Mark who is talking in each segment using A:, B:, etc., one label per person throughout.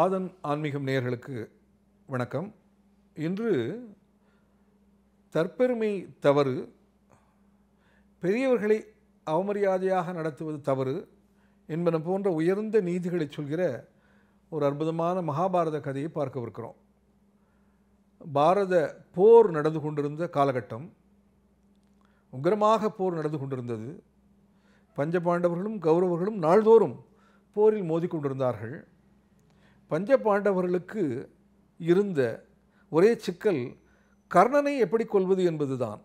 A: ஆதன் ஆன்மீகம் நேயர்களுக்கு வணக்கம் இன்று தற்பெருமை தவறு பெரியவர்களை அவமரியாதையாக நடத்துவது தவறு என்பன போன்ற உயர்ந்த நீதிகளை சொல்கிற ஒரு அற்புதமான மகாபாரத கதையை பார்க்கவிருக்கிறோம் பாரத போர் நடந்து கொண்டிருந்த காலகட்டம் உக்ரமாக போர் நடந்து கொண்டிருந்தது பஞ்சபாண்டவர்களும் கௌரவர்களும் நாள்தோறும் போரில் மோதிக்கொண்டிருந்தார்கள் பஞ்ச பாண்டவர்களுக்கு இருந்த ஒரே சிக்கல் கர்ணனை எப்படி கொள்வது என்பதுதான்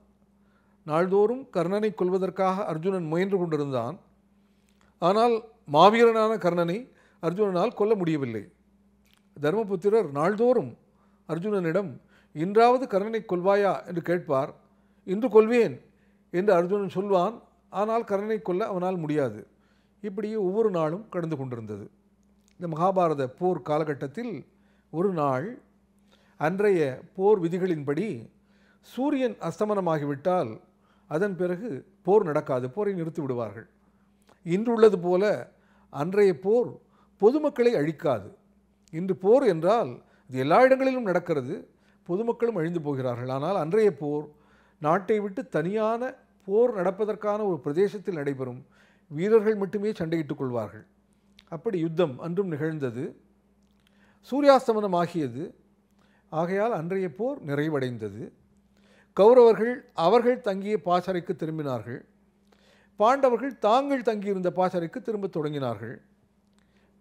A: நாள்தோறும் கர்ணனை கொள்வதற்காக அர்ஜுனன் முயன்று கொண்டிருந்தான் ஆனால் மாவீரனான கர்ணனை அர்ஜுனனால் கொல்ல முடியவில்லை தர்மபுத்திரர் நாள்தோறும் அர்ஜுனனிடம் இன்றாவது கர்ணனை கொள்வாயா என்று கேட்பார் இன்று கொள்வேன் என்று அர்ஜுனன் சொல்வான் ஆனால் கர்ணனை கொல்ல அவனால் முடியாது இப்படியே ஒவ்வொரு நாளும் கடந்து கொண்டிருந்தது இந்த மகாபாரத போர் காலகட்டத்தில் ஒரு நாள் அன்றைய போர் விதிகளின்படி சூரியன் அஸ்தமனமாகிவிட்டால் அதன் பிறகு போர் நடக்காது போரை நிறுத்தி விடுவார்கள் இன்றுள்ளது போல அன்றைய போர் பொதுமக்களை அழிக்காது இன்று போர் என்றால் இது எல்லா இடங்களிலும் நடக்கிறது பொதுமக்களும் அழிந்து போகிறார்கள் ஆனால் அன்றைய போர் நாட்டை விட்டு தனியான போர் நடப்பதற்கான ஒரு பிரதேசத்தில் நடைபெறும் வீரர்கள் மட்டுமே சண்டையிட்டுக் கொள்வார்கள் அப்படி யுத்தம் அன்றும் நிகழ்ந்தது சூரியாஸ்தமனம் ஆகியது ஆகையால் அன்றைய போர் நிறைவடைந்தது கௌரவர்கள் அவர்கள் தங்கிய பாசறைக்கு திரும்பினார்கள் பாண்டவர்கள் தாங்கள் தங்கியிருந்த பாசறைக்கு திரும்ப தொடங்கினார்கள்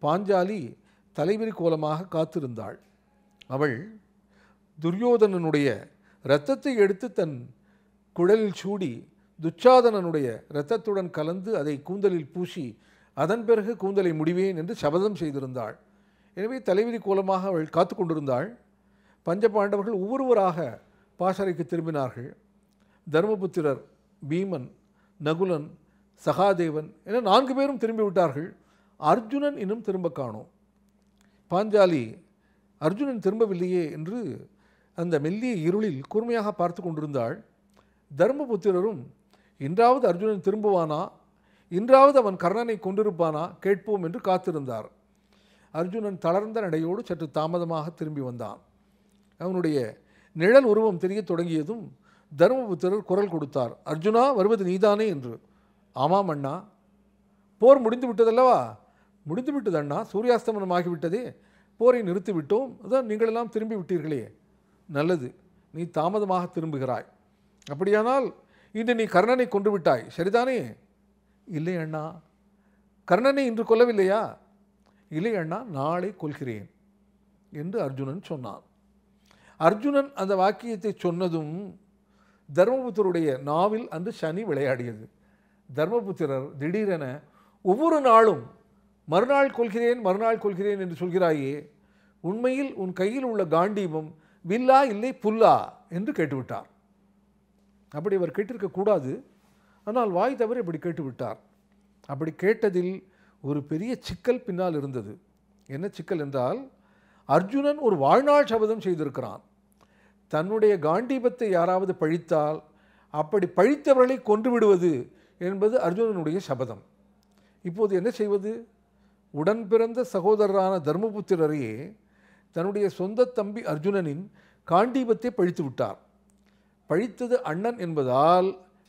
A: பாஞ்சாலி தலைவிரி கோலமாக காத்திருந்தாள் அவள் துரியோதனனுடைய இரத்தத்தை எடுத்து தன் குழலில் சூடி துச்சாதனனுடைய இரத்தத்துடன் கலந்து அதை கூந்தலில் பூசி அதன் பிறகு கூந்தலை முடிவேன் என்று சபதம் செய்திருந்தாள் எனவே தலைவிதி கோலமாக அவள் காத்து கொண்டிருந்தாள் பஞ்சபாண்டவர்கள் ஒவ்வொருவராக பாசறைக்கு திரும்பினார்கள் தர்மபுத்திரர் பீமன் நகுலன் சகாதேவன் என நான்கு பேரும் திரும்பிவிட்டார்கள் அர்ஜுனன் இன்னும் திரும்ப காணோம் பாஞ்சாலி அர்ஜுனன் திரும்பவில்லையே என்று அந்த மெல்லிய இருளில் கூர்மையாக பார்த்து கொண்டிருந்தாள் தர்மபுத்திரரும் இன்றாவது அர்ஜுனன் திரும்புவானா இன்றாவது அவன் கர்ணனை கொண்டிருப்பானா கேட்போம் என்று காத்திருந்தார் அர்ஜுனன் தளர்ந்த நடையோடு சற்று தாமதமாக திரும்பி வந்தான் அவனுடைய நிழல் உருவம் தெரிய தொடங்கியதும் தர்மபுத்திரர் குரல் கொடுத்தார் அர்ஜுனா வருவது நீதானே என்று ஆமாம் அண்ணா போர் முடிந்து விட்டதல்லவா முடிந்து விட்டது அண்ணா சூரியாஸ்தமனம் ஆகிவிட்டதே போரை நிறுத்திவிட்டோம் அதான் நீங்களெல்லாம் திரும்பி விட்டீர்களே நல்லது நீ தாமதமாக திரும்புகிறாய் அப்படியானால் இன்று நீ கர்ணனை கொண்டு விட்டாய் சரிதானே இல்லை அண்ணா கர்ணனை இன்று கொல்லவில்லையா இல்லை அண்ணா நாளை கொள்கிறேன் என்று அர்ஜுனன் சொன்னான் அர்ஜுனன் அந்த வாக்கியத்தை சொன்னதும் தர்மபுத்தருடைய நாவில் அன்று சனி விளையாடியது தர்மபுத்திரர் திடீரென ஒவ்வொரு நாளும் மறுநாள் கொள்கிறேன் மறுநாள் கொள்கிறேன் என்று சொல்கிறாயே உண்மையில் உன் கையில் உள்ள காண்டீபம் வில்லா இல்லை புல்லா என்று கேட்டுவிட்டார் அப்படி அவர் கேட்டிருக்கக்கூடாது ஆனால் வாய் தவறு இப்படி கேட்டுவிட்டார் அப்படி கேட்டதில் ஒரு பெரிய சிக்கல் பின்னால் இருந்தது என்ன சிக்கல் என்றால் அர்ஜுனன் ஒரு வாழ்நாள் சபதம் செய்திருக்கிறான் தன்னுடைய காண்டீபத்தை யாராவது பழித்தால் அப்படி பழித்தவர்களை கொன்று விடுவது என்பது அர்ஜுனனுடைய சபதம் இப்போது என்ன செய்வது உடன் பிறந்த சகோதரரான தர்மபுத்திரரையே தன்னுடைய சொந்த தம்பி அர்ஜுனனின் காண்டீபத்தை பழித்து விட்டார் பழித்தது அண்ணன் என்பதால்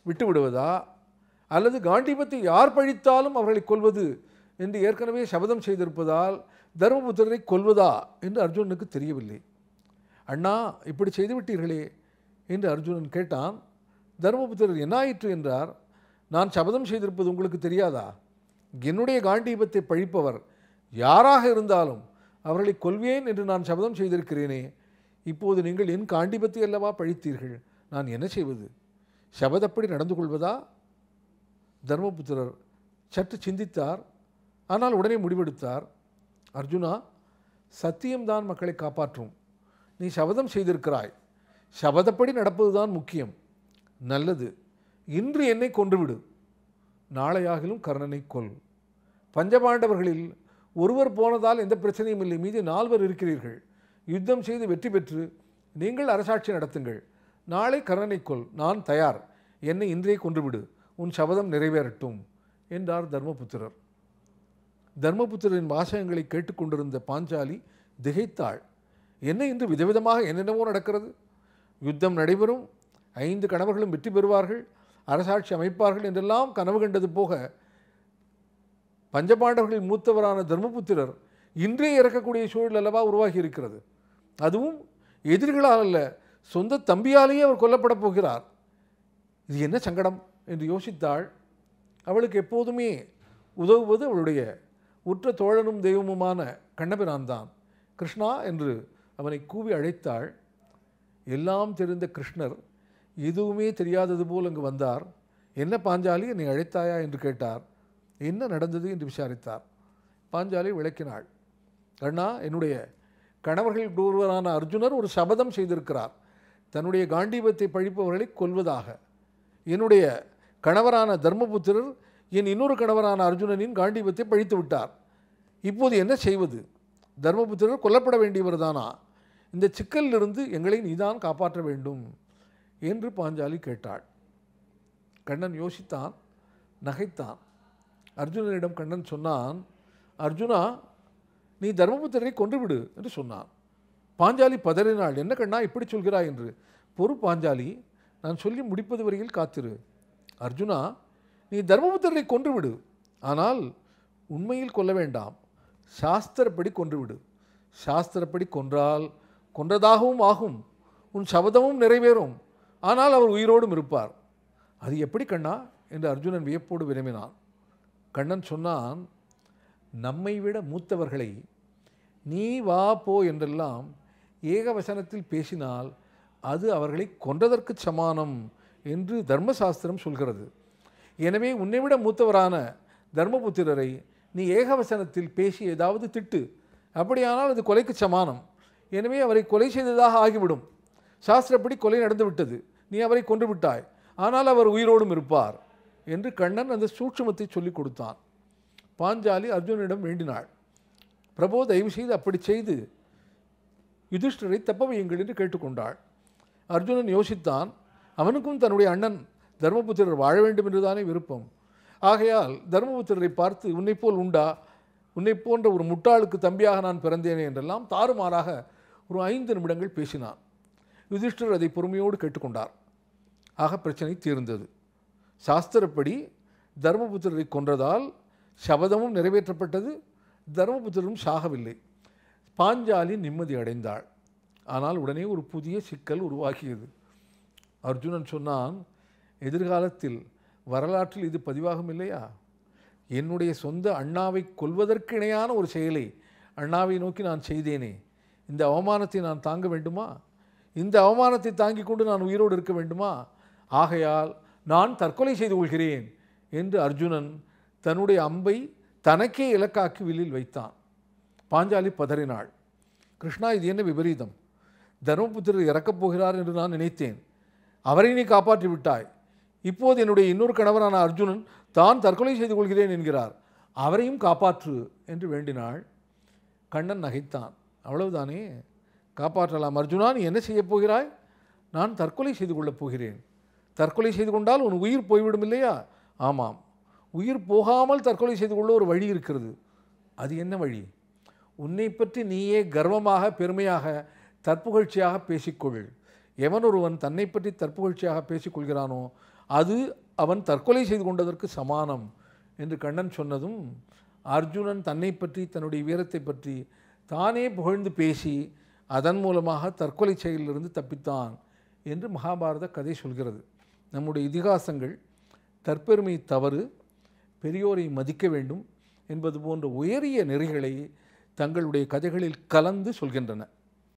A: விட்டுவிடுவதா அல்லது காண்டிபத்தை யார் பழித்தாலும் அவர்களை கொள்வது என்று ஏற்கனவே சபதம் செய்திருப்பதால் தர்மபுத்திரரை கொல்வதா என்று அர்ஜுனனுக்கு தெரியவில்லை அண்ணா இப்படி செய்துவிட்டீர்களே என்று அர்ஜுனன் கேட்டான் தர்மபுத்திரர் என்னாயிற்று என்றார் நான் சபதம் செய்திருப்பது உங்களுக்கு தெரியாதா என்னுடைய காண்டீபத்தை பழிப்பவர் யாராக இருந்தாலும் அவர்களை கொல்வேன் என்று நான் சபதம் செய்திருக்கிறேனே இப்போது நீங்கள் என் காண்டிபத்தை அல்லவா பழித்தீர்கள் நான் என்ன செய்வது சபதப்படி நடந்து கொள்வதா தர்மபுத்திரர் சற்று சிந்தித்தார் ஆனால் உடனே முடிவெடுத்தார் அர்ஜுனா சத்தியம்தான் மக்களை காப்பாற்றும் நீ சபதம் செய்திருக்கிறாய் சபதப்படி நடப்பதுதான் முக்கியம் நல்லது இன்று என்னை கொன்றுவிடு நாளையாகிலும் கர்ணனை கொல் பஞ்சபாண்டவர்களில் ஒருவர் போனதால் எந்த பிரச்சனையும் இல்லை மீது நால்வர் இருக்கிறீர்கள் யுத்தம் செய்து வெற்றி பெற்று நீங்கள் அரசாட்சி நடத்துங்கள் நாளை கருணைக்குள் நான் தயார் என்னை இன்றே கொன்றுவிடு உன் சபதம் நிறைவேறட்டும் என்றார் தர்மபுத்திரர் தர்மபுத்திரரின் வாசகங்களை கேட்டுக்கொண்டிருந்த பாஞ்சாலி திகைத்தாள் என்ன இன்று விதவிதமாக என்னென்னவோ நடக்கிறது யுத்தம் நடைபெறும் ஐந்து கணவர்களும் வெற்றி பெறுவார்கள் அரசாட்சி அமைப்பார்கள் என்றெல்லாம் கனவு கண்டது போக பஞ்சபாண்டவர்களின் மூத்தவரான தர்மபுத்திரர் இன்றே இறக்கக்கூடிய சூழல் அல்லவா உருவாகி இருக்கிறது அதுவும் எதிரிகளால் அல்ல சொந்த தம்பியாலேயே அவர் கொல்லப்பட போகிறார் இது என்ன சங்கடம் என்று யோசித்தாள் அவளுக்கு எப்போதுமே உதவுவது அவளுடைய உற்ற தோழனும் தெய்வமுமான கண்ணபிரான் தான் கிருஷ்ணா என்று அவனை கூவி அழைத்தாள் எல்லாம் தெரிந்த கிருஷ்ணர் எதுவுமே தெரியாதது போல் அங்கு வந்தார் என்ன பாஞ்சாலி என்னை அழைத்தாயா என்று கேட்டார் என்ன நடந்தது என்று விசாரித்தார் பாஞ்சாலி விளக்கினாள் கண்ணா என்னுடைய கணவர்கள் ஒருவரான அர்ஜுனர் ஒரு சபதம் செய்திருக்கிறார் தன்னுடைய காண்டீபத்தை பழிப்பவர்களை கொல்வதாக என்னுடைய கணவரான தர்மபுத்திரர் என் இன்னொரு கணவரான அர்ஜுனனின் காண்டீபத்தை பழித்து விட்டார் இப்போது என்ன செய்வது தர்மபுத்திரர் கொல்லப்பட வேண்டியவர் தானா இந்த சிக்கலிலிருந்து எங்களை நீதான் காப்பாற்ற வேண்டும் என்று பாஞ்சாலி கேட்டாள் கண்ணன் யோசித்தான் நகைத்தான் அர்ஜுனனிடம் கண்ணன் சொன்னான் அர்ஜுனா நீ தர்மபுத்திரரை கொன்றுவிடு என்று சொன்னான் பாஞ்சாலி பதறினாள் என்ன கண்ணா இப்படி சொல்கிறாய் என்று பொறு பாஞ்சாலி நான் சொல்லி முடிப்பது வரையில் காத்திரு அர்ஜுனா நீ தர்மபுத்திரனை கொன்றுவிடு ஆனால் உண்மையில் கொல்ல வேண்டாம் சாஸ்திரப்படி கொன்றுவிடு சாஸ்திரப்படி கொன்றால் கொன்றதாகவும் ஆகும் உன் சபதமும் நிறைவேறும் ஆனால் அவர் உயிரோடும் இருப்பார் அது எப்படி கண்ணா என்று அர்ஜுனன் வியப்போடு விரும்பினான் கண்ணன் சொன்னான் நம்மை விட மூத்தவர்களை நீ வா போ என்றெல்லாம் ஏகவசனத்தில் பேசினால் அது அவர்களை கொன்றதற்கு சமானம் என்று தர்மசாஸ்திரம் சொல்கிறது எனவே உன்னைவிட மூத்தவரான தர்மபுத்திரரை நீ ஏகவசனத்தில் பேசி ஏதாவது திட்டு அப்படியானால் அது கொலைக்கு சமானம் எனவே அவரை கொலை செய்ததாக ஆகிவிடும் சாஸ்திரப்படி கொலை நடந்துவிட்டது நீ அவரை கொன்று விட்டாய் ஆனால் அவர் உயிரோடும் இருப்பார் என்று கண்ணன் அந்த சூட்சமத்தை சொல்லிக் கொடுத்தான் பாஞ்சாலி அர்ஜுனிடம் வேண்டினாள் பிரபோ தயவு செய்து அப்படி செய்து யுதிஷ்டரை வையுங்கள் என்று கேட்டுக்கொண்டாள் அர்ஜுனன் யோசித்தான் அவனுக்கும் தன்னுடைய அண்ணன் தர்மபுத்திரர் வாழ வேண்டும் என்றுதானே விருப்பம் ஆகையால் தர்மபுத்திரரை பார்த்து உன்னை போல் உண்டா உன்னை போன்ற ஒரு முட்டாளுக்கு தம்பியாக நான் பிறந்தேனே என்றெல்லாம் தாறுமாறாக ஒரு ஐந்து நிமிடங்கள் பேசினான் யுதிஷ்டர் அதை பொறுமையோடு கேட்டுக்கொண்டார் ஆக பிரச்சனை தீர்ந்தது சாஸ்திரப்படி தர்மபுத்திரரை கொன்றதால் சபதமும் நிறைவேற்றப்பட்டது தர்மபுத்திரரும் சாகவில்லை பாஞ்சாலி நிம்மதி அடைந்தாள் ஆனால் உடனே ஒரு புதிய சிக்கல் உருவாகியது அர்ஜுனன் சொன்னான் எதிர்காலத்தில் வரலாற்றில் இது பதிவாகும் இல்லையா என்னுடைய சொந்த அண்ணாவை கொள்வதற்கு இணையான ஒரு செயலை அண்ணாவை நோக்கி நான் செய்தேனே இந்த அவமானத்தை நான் தாங்க வேண்டுமா இந்த அவமானத்தை தாங்கிக் கொண்டு நான் உயிரோடு இருக்க வேண்டுமா ஆகையால் நான் தற்கொலை செய்து கொள்கிறேன் என்று அர்ஜுனன் தன்னுடைய அம்பை தனக்கே இலக்காக்கு வில்லில் வைத்தான் பாஞ்சாலி பதறினாள் கிருஷ்ணா இது என்ன விபரீதம் தர்மபுத்திரர் இறக்கப் போகிறார் என்று நான் நினைத்தேன் அவரை நீ காப்பாற்றி விட்டாய் இப்போது என்னுடைய இன்னொரு கணவரான அர்ஜுனன் தான் தற்கொலை செய்து கொள்கிறேன் என்கிறார் அவரையும் காப்பாற்று என்று வேண்டினாள் கண்ணன் நகைத்தான் அவ்வளவுதானே காப்பாற்றலாம் அர்ஜுனா நீ என்ன செய்யப் போகிறாய் நான் தற்கொலை செய்து கொள்ளப் போகிறேன் தற்கொலை செய்து கொண்டால் உன் உயிர் போய்விடும் இல்லையா ஆமாம் உயிர் போகாமல் தற்கொலை செய்து கொள்ள ஒரு வழி இருக்கிறது அது என்ன வழி உன்னை பற்றி நீயே கர்வமாக பெருமையாக தற்புகழ்ச்சியாக பேசிக்கொள் எவன் ஒருவன் தன்னை பற்றி தற்புகழ்ச்சியாக பேசிக்கொள்கிறானோ அது அவன் தற்கொலை செய்து கொண்டதற்கு சமானம் என்று கண்ணன் சொன்னதும் அர்ஜுனன் தன்னை பற்றி தன்னுடைய வீரத்தை பற்றி தானே புகழ்ந்து பேசி அதன் மூலமாக தற்கொலை செயலிலிருந்து தப்பித்தான் என்று மகாபாரத கதை சொல்கிறது நம்முடைய இதிகாசங்கள் தற்பெருமை தவறு பெரியோரை மதிக்க வேண்டும் என்பது போன்ற உயரிய நெறிகளை தங்களுடைய கதைகளில் கலந்து சொல்கின்றன